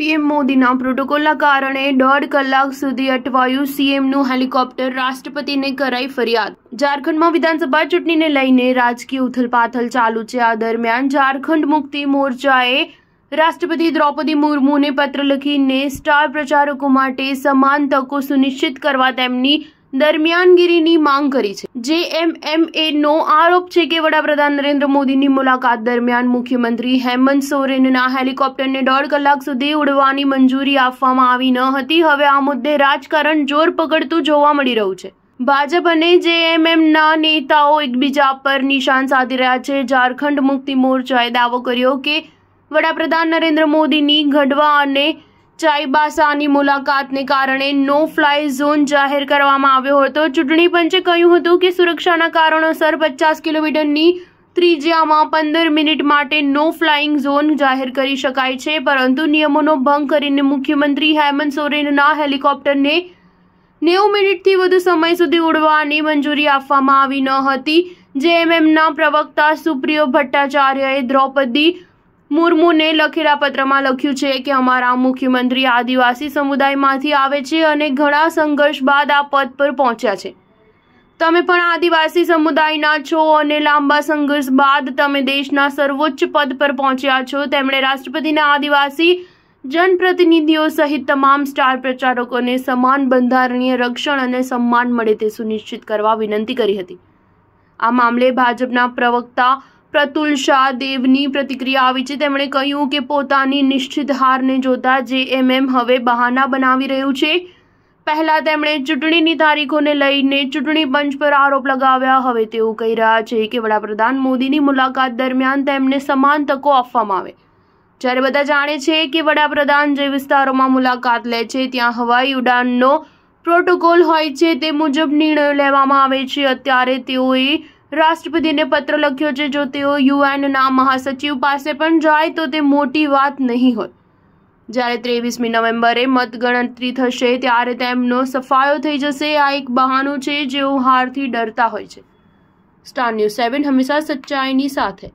PM મોદીના પ્રોટોકોલના કારણે દોઢ કલાક સુધી અટવાયું સીએમનું હેલિકોપ્ટર રાષ્ટ્રપતિને કરાઈ ફરિયાદ ઝારખંડમાં વિધાનસભા ચૂંટણીને લઈને રાજકીય ઉથલપાથલ ચાલુ છે આ દરમિયાન ઝારખંડ મુક્તિ મોરચાએ રાષ્ટ્રપતિ દ્રૌપદી મુર્મુને પત્ર લખીને સ્ટાર પ્રચારકો માટે સમાન તકો સુનિશ્ચિત કરવા તેમની દરમિયાનગીરીની માંગ કરી છે જેએમએમએનો આરોપ છે કે વડાપ્રધાન નરેન્દ્ર મોદીની મુલાકાત દરમિયાન મુખ્યમંત્રી હેમંત સોરેનના હેલિકોપ્ટરને દોઢ કલાક સુધી ઉડવાની મંજૂરી આપવામાં આવી ન હતી હવે આ મુદ્દે રાજકારણ જોર પકડતું જોવા મળી રહ્યું છે ભાજપ અને જેએમએમના નેતાઓ એકબીજા પર નિશાન સાધી રહ્યા છે ઝારખંડ મુક્તિ મોરચાએ દાવો કર્યો કે વડાપ્રધાન નરેન્દ્ર મોદીની ઘડવા અને ચાઈબાસાની મુલાકાતને કારણે નો ફ્લાય ઝોન જાહેર કરવામાં આવ્યો હતો ચૂંટણી પંચે કહ્યું હતું કે સુરક્ષાના કારણોસર પચાસ કિલોમીટરની ત્રિજ્યામાં પંદર મિનિટ માટે નો ફ્લાઇંગ ઝોન જાહેર કરી શકાય છે પરંતુ નિયમોનો ભંગ કરીને મુખ્યમંત્રી હેમંત સોરેનના હેલિકોપ્ટરને નેવું મિનિટથી વધુ સમય સુધી ઉડવાની મંજૂરી આપવામાં આવી ન હતી જેએમએમના પ્રવક્તા સુપ્રિયો ભટ્ટાચાર્યએ દ્રૌપદી મુર્મુને લખેલા પત્રમાં લખ્યું છે કે અમારા મુખ્યમંત્રી આદિવાસી સમુદાયમાંથી આવે છે અને ઘણા સંઘર્ષ બાદ આ પદ પર પહોંચ્યા છે તમે પણ આદિવાસી સમુદાયના છો અને લાંબા સંઘર્ષ બાદ તમે દેશના સર્વોચ્ચ પદ પર પહોંચ્યા છો તેમણે રાષ્ટ્રપતિના આદિવાસી જનપ્રતિનિધિઓ સહિત તમામ સ્ટાર પ્રચારકોને સમાન બંધારણીય રક્ષણ અને સન્માન મળે તે સુનિશ્ચિત કરવા વિનંતી કરી હતી આ મામલે ભાજપના પ્રવક્તા પ્રતુલ શાહ દેવની પ્રતિક્રિયા આવી છે તેમણે કહ્યું કે પોતાની નિશ્ચિત હારને જોતા જેએમએમ હવે બહાના બનાવી રહ્યું છે પહેલાં તેમણે ચૂંટણીની તારીખોને લઈને ચૂંટણી પંચ પર આરોપ લગાવ્યા હવે તેઓ કહી રહ્યા છે કે વડાપ્રધાન મોદીની મુલાકાત દરમિયાન તેમને સમાન તકો આપવામાં આવે જ્યારે બધા જાણે છે કે વડાપ્રધાન જે વિસ્તારોમાં મુલાકાત લે છે ત્યાં હવાઈ ઉડાનનો પ્રોટોકોલ હોય છે તે મુજબ નિર્ણયો લેવામાં આવે છે અત્યારે તેઓએ રાષ્ટ્રપતિને પત્ર લખ્યો છે જો તેઓ યુએનના મહાસચિવ પાસે પણ જાય તો તે મોટી વાત નહીં હોય જ્યારે ત્રેવીસમી નવેમ્બરે મતગણતરી થશે ત્યારે તેમનો સફાયો થઈ જશે આ એક બહાનું છે જેઓ હારથી ડરતા હોય છે સ્ટાર ન્યૂઝ સેવન હંમેશા સચ્ચાઈની સાથે